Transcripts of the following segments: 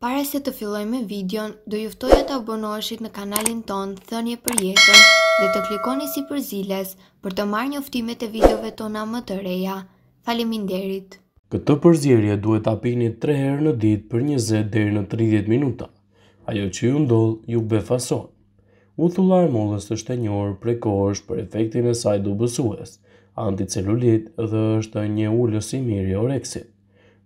Pare se të filloj me videon, do e të abonoheshit në kanalin ton Thënje për jetën dhe të klikoni si për ziles për të marrë njoftimet e videove tona më të reja. Faleminderit! Këtë përzirje duhet të pini 3 herë në ditë për 20 dhe në 30 minuta. Ajo që ju ndollë, ju befason. U e mollës është e njërë prekosh për efektin e saj dubësues, anticelulit dhe është një ullës i mirë i oreksit.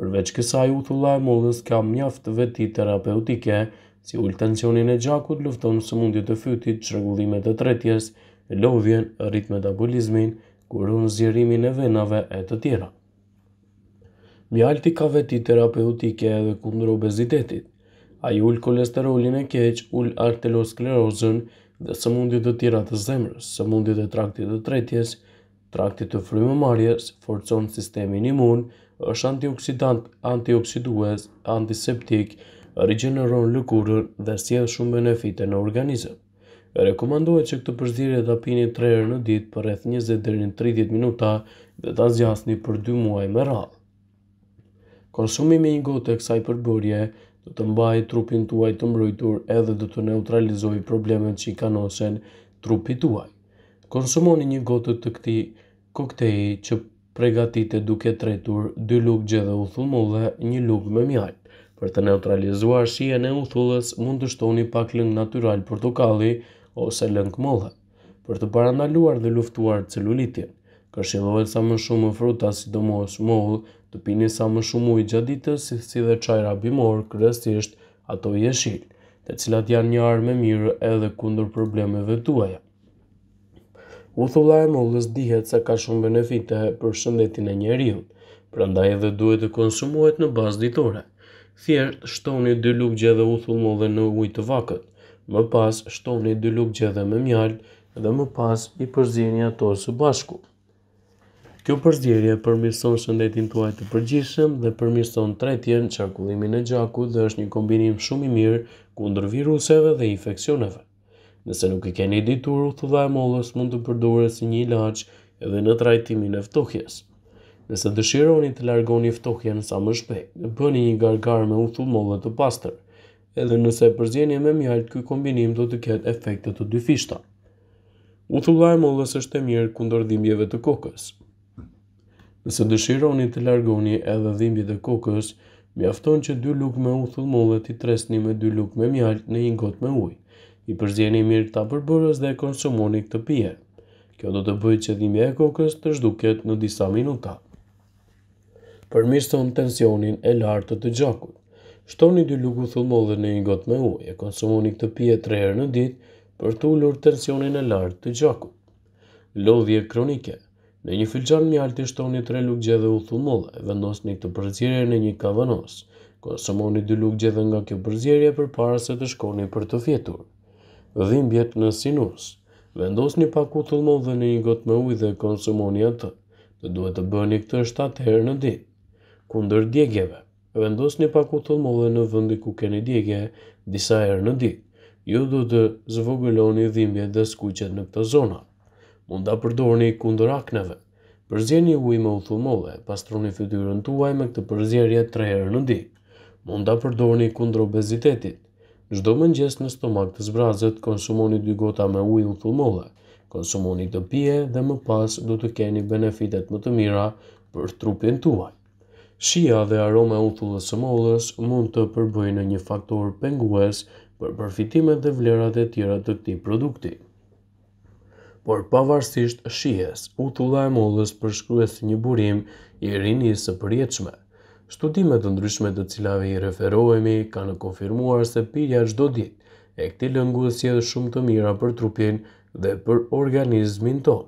Përveç kësaj, uthulla e mullës ka mjaft veti terapeutike, si ullë tensionin e gjakut lufton së mundit të fytit, qërgullimet e tretjes, lovjen, ritmetabolizmin, kurun zjerimin e venave e të tjera. Mjalti ka veti terapeutike edhe kundër obezitetit. A ju ullë kolesterolin e keq, ullë artelosklerozën dhe së mundit të tjera të zemrës, së mundit e traktit të tretjes, traktit të frymë marjes, forcon sistemin imun, është antioksidant, antioksidues, antiseptik, rigeneron lëkurën dhe sjedh shumë benefite në organizëm. Rekomandohet që këtë përzirje të pini 3 herë në ditë për rreth 20 deri në 30 minuta dhe ta zgjasni për 2 muaj me radhë. Konsumi me një gotë e kësaj përbërje do të mbajë trupin tuaj të mbrojtur edhe do të neutralizoj problemet që i kanosen trupi tuaj. Konsumoni një gotë të këti koktej që pregatite duke tretur dy lukë dhe u thumu dhe një lukë me mjajt. Për të neutralizuar shien e uthullës, mund të shtoni pak lëngë natural portokalli ose lëngë mollë. Për të parandaluar dhe luftuar celulitin, këshilohet sa më shumë fruta si do mos mollë, të pini sa më shumë ujë gjaditës gjaditë si dhe qajra bimor, kërëstisht ato jeshil. të cilat janë një arme mirë edhe kundur problemeve tuajat. Uthulla e mullës dihet se ka shumë benefite për shëndetin e njeriu, prandaj edhe duhet të konsumohet në bazë ditore. Thjerë, shtoni dy lugje dhe uthull dhe në ujë të vakët. Më pas shtoni dy lugje dhe me mjalt dhe më pas i përzirni ato së bashku. Kjo përzirje përmirëson shëndetin tuaj të përgjithshëm dhe përmirëson tretjen qarkullimin e gjakut dhe është një kombinim shumë i mirë kundër viruseve dhe infeksioneve. Nëse nuk i keni ditur, uthulla e mollës mund të përdore si një ilaq edhe në trajtimin e ftohjes. Nëse dëshironi të largoni ftohjen sa më shpejt, bëni një gargar me uthull mollë të pastër. Edhe nëse përzjeni me mjalt, ky kombinim do të ketë efekte të dyfishta. Uthulla e mollës është e mirë kundër dhimbjeve të kokës. Nëse dëshironi të largoni edhe dhimbjet e kokës, mjafton që dy lukë me uthull mollë të tresni me dy lukë me mjalt në një gotë me ujë i përzjeni mirë këta përbërës dhe konsumoni këtë pije. Kjo do të bëjë që dhimi e kokës të zhduket në disa minuta. Përmirëson tensionin e lartë të gjakut. Shtoni dy lugu thullmodhe në një gotë me ujë, e konsumoni këtë pije tre herë në ditë për të ulur tensionin e lartë të gjakut. Lodhje kronike Në një filxan mjalt shtoni tre lugë gjedhe u Vendos vendosni këtë përzjerje në një kavanos. Konsumoni dy lugë gjedhe nga kjo përzjerje për para se të shkoni për të fjetur dhimbjet në sinus. Vendos një pak të thullmo dhe një gotë me ujë dhe konsumoni atë, dhe duhet të bëni këtë 7 herë në ditë. Kundër djegjeve, vendos një pak të thullmo dhe në vëndi ku keni djegje disa herë në ditë. Ju do të zvogëloni dhimbjet dhe skuqet në këtë zona. Munda përdorni kundër akneve. Përzjeni ujë me u pastroni fytyrën tuaj me këtë përzjerje 3 herë në ditë. Munda përdorni kundër obezitetit. Zdo mëngjes në stomak të zbrazët, konsumoni dy gota me ujnë thumole, konsumoni të pje dhe më pas do të keni benefitet më të mira për trupin tuaj. Shia dhe arome uthullës së mollës mund të përbëjnë një faktor pengues për përfitimet dhe vlerat e tjera të këti produkti. Por pavarësisht shies, uthulla e mollës përshkruet një burim i rinisë përjetëshme. Shtutimet të ndryshme të cilave i referohemi kanë konfirmuar se pirja çdo ditë e këti lëngu e shumë të mira për trupin dhe për organizmin tonë.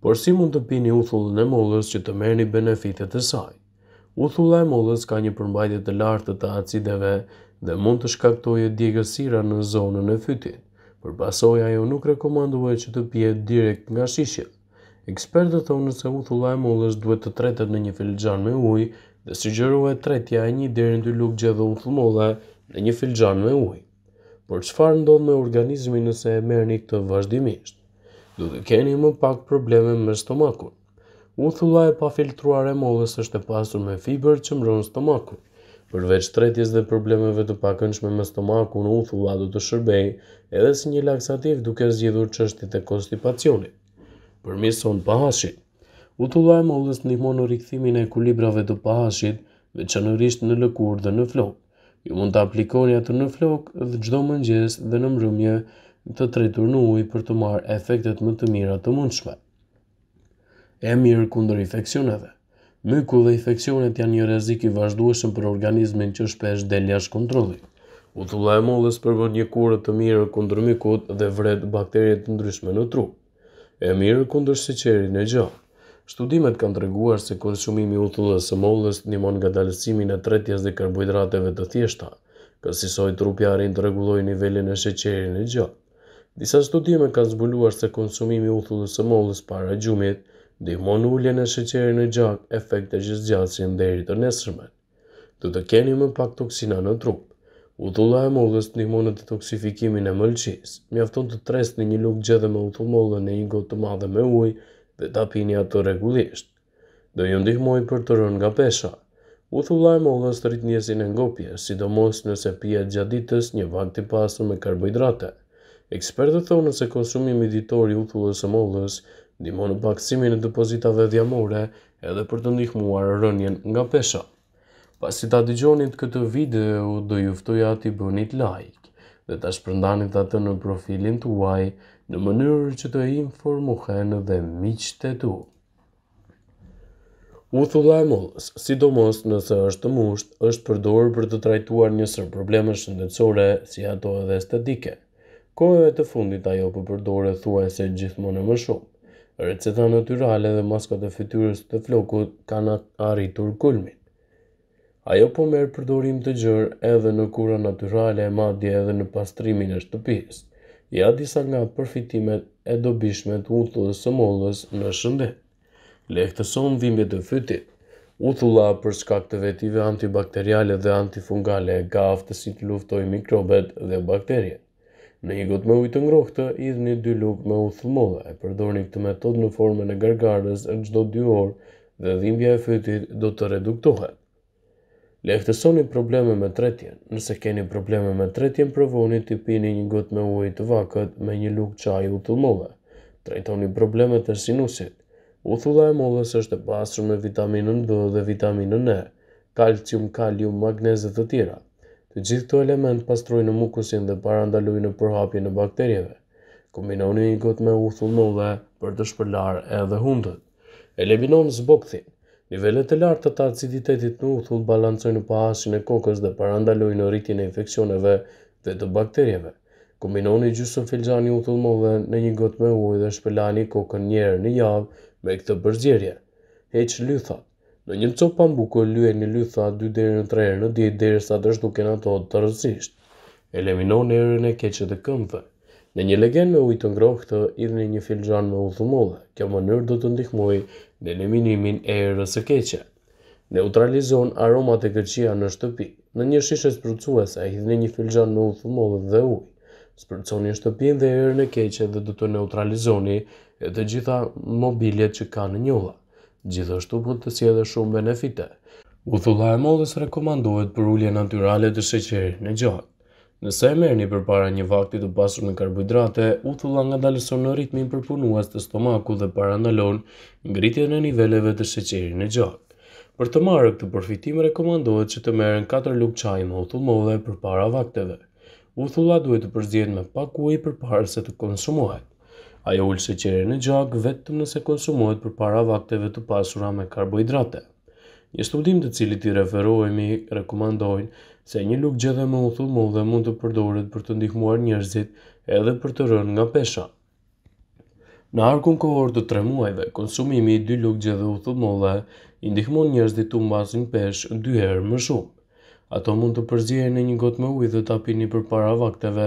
Por si mund të pini uthullën e mollës që të merë benefitet e saj? Uthulla e mollës ka një përmbajtje të lartë të acideve dhe mund të shkaktojë djegësira në zonën e fytit. për pasoja ajo nuk rekomanduaj që të pje direkt nga shishet. Ekspertët thonë se uthulla e mollës duhet të tretet në një filxhan me ujë dhe sugjerohet tretja e një deri në dy dhe uthull ullthmolle në një filxhan me ujë. Por çfarë ndodh me organizmin nëse e merrni këtë vazhdimisht? Do të keni më pak probleme me stomakun. Uthulla e pafiltruar e mollës është e pasur me fiber që mbron stomakun. Përveç tretjes dhe problemeve të pakëndshme me stomakun, uthulla do të shërbej edhe si një laksativ duke zgjidhur çështjet e konstipacionit. Përmison pahashit. Utulla e mollës ndihmon në rikëthimin e ekuilibrave të pahashit, veçanërisht në lëkurë dhe në flok. Ju mund të aplikoni atë në flok dhe çdo mëngjes dhe në mbrëmje të tretur në ujë për të marrë efektet më të mira të mundshme. E mirë kundër infeksioneve. Myku dhe infeksionet janë një rrezik i vazhdueshëm për organizmin që shpesh del jashtë kontrollit. Utulla e mollës përbën një kurë të mirë kundër mykut dhe vret bakterie të ndryshme në tru. E mirë kundër siçerit në gjallë. Studimet kanë të reguar se konsumimi uthullës së mollës njëmon nga dalësimin e tretjes dhe karbohidrateve të thjeshta, kësisoj trupja arin të reguloj nivellin e sheqerin e gjatë. Disa studime kanë zbuluar se konsumimi uthullës së mollës para gjumit, dimon ulljen e sheqerin e gjatë, efekte gjithgjatsin deri të nesërmet. Të të keni më pak toksina në trup. Utulla e mollës të në të detoksifikimin e mëlqis, mjafton të tres një lukë gjedhe me utullë mollën e një gotë të madhe me ujë, dhe ta pini ato regullisht. Do ju ndihmoj për të rënë nga pesha. U thullaj mollës të rritnjesin e ngopje, sidomos nëse pijat gjaditës një vakti të pasur me karbohidrate. Ekspertët thonë se konsumimi ditor i uthullës e mollës ndihmon në paksimin e depozitave dhjamore edhe për të ndihmuar rënjen nga pesha. Pasi ta dëgjonit këtë video, do juftoj ati bënit like dhe ta shpërndanit atë në profilin të uaj në mënyrë që të informohen dhe miqët e tu. U thula e sidomos nëse është musht, është përdorë për të trajtuar njësër probleme shëndetsore si ato edhe estetike. Kohëve të fundit ajo për po përdore thua e se gjithmonë më shumë. Receta naturale dhe maskat e fytyrës të flokut kanë arritur kulmit ajo po merë përdorim të gjërë edhe në kura naturale e madje edhe në pastrimin e shtëpisë. Ja disa nga përfitimet e dobishme të utullës së mollës në shëndet. Lehtëson dhimbje të fytit. Uthulla për shkak të vetive antibakteriale dhe antifungale ka aftësit të luftoj mikrobet dhe bakterje. Në një gotë me ujtë ngrohtë, idhë një dy lukë me uthullë mollë e përdorni këtë metod në formën e gargardës e gjdo dy orë dhe dhimbja e fytit do të reduktohet. Lehtësoni probleme me tretjen. Nëse keni probleme me tretjen, provoni të pini një got me ujë të vakët me një lukë qaj u të mëllë. Trejtoni problemet e sinusit. Uthulla e mëllës është e pasur me vitaminën B dhe vitaminën E, kalcium, kalium, magnezet të tjera. Të gjithë të element pastrojnë në mukusin dhe parandalojnë në përhapje në bakterjeve. Kombinoni një got me uthull mëllë për të shpëllar edhe hundët. Eliminon zbokthin. Nivellet e lartë të aciditetit në uthull balancojnë në pahasin e kokës dhe parandaloj në rritin e infekcioneve dhe të bakterjeve. Kombinoni gjusën filxani uthullmove në një gotë me ujë dhe shpëlani kokën njerë në javë me këtë përzjerje. Heq lytha. Në një copë pambukur lue një lytha 2 deri në 3 herë në ditë derisa të zhduken ato të rrezikisht. Eliminoni erën e keqët të këmbëve. Në një legen me ujë të ngrohtë, hidhni një filxhan me udhëmollë. Kjo mënyrë do të ndihmojë dhe në minimin e erës e keqe. Neutralizon aromat e këqia në shtëpi. Në një shishe sprucuese, e hithni një filxan në ufëmove dhe u. Spërconi në shtëpin dhe erën e keqe dhe dhe të neutralizoni e të gjitha mobiljet që ka në njolla. Gjithashtu për të si edhe shumë benefite. Uthulla e modës rekomandohet për ulje naturalet të sheqeri në gjatë. Nëse e merë një përpara një vakti të pasur me karbohidrate, u thula nga dalëson në ritmin përpunuas të stomaku dhe parandalon ngritje në niveleve të sheqeri në gjatë. Për të marrë këtë përfitim rekomandohet që të merën 4 lukë qaj në uthullmove për para vakteve. Uthulla duhet të përzjet me pak uaj për para se të konsumohet. Ajo ullë sheqeri në gjak vetëm nëse konsumohet për para vakteve të pasura me karbohidrate. Një studim të cilit i referohemi rekomandojnë se një luk gjithë më uthu mu dhe mund të përdoret për të ndihmuar njerëzit edhe për të rënë nga pesha. Në arkun kohor të tre muajve, konsumimi i dy luk gjithë uthu mu dhe ndihmuar njerëzit të mbasin pesh dy herë më shumë. Ato mund të përzjeje në një gotë me ujë dhe të apini për para vakteve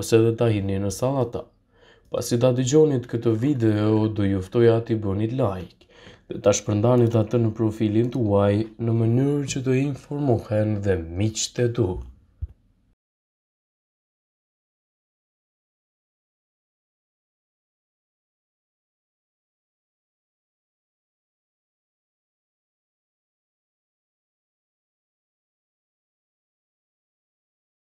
ose dhe të ahini në salata. Pas i da dy gjonit këtë video, do juftoj ati bënit like ta shpërndani të atë në profilin të uaj në mënyrë që të informohen dhe miqë të tu.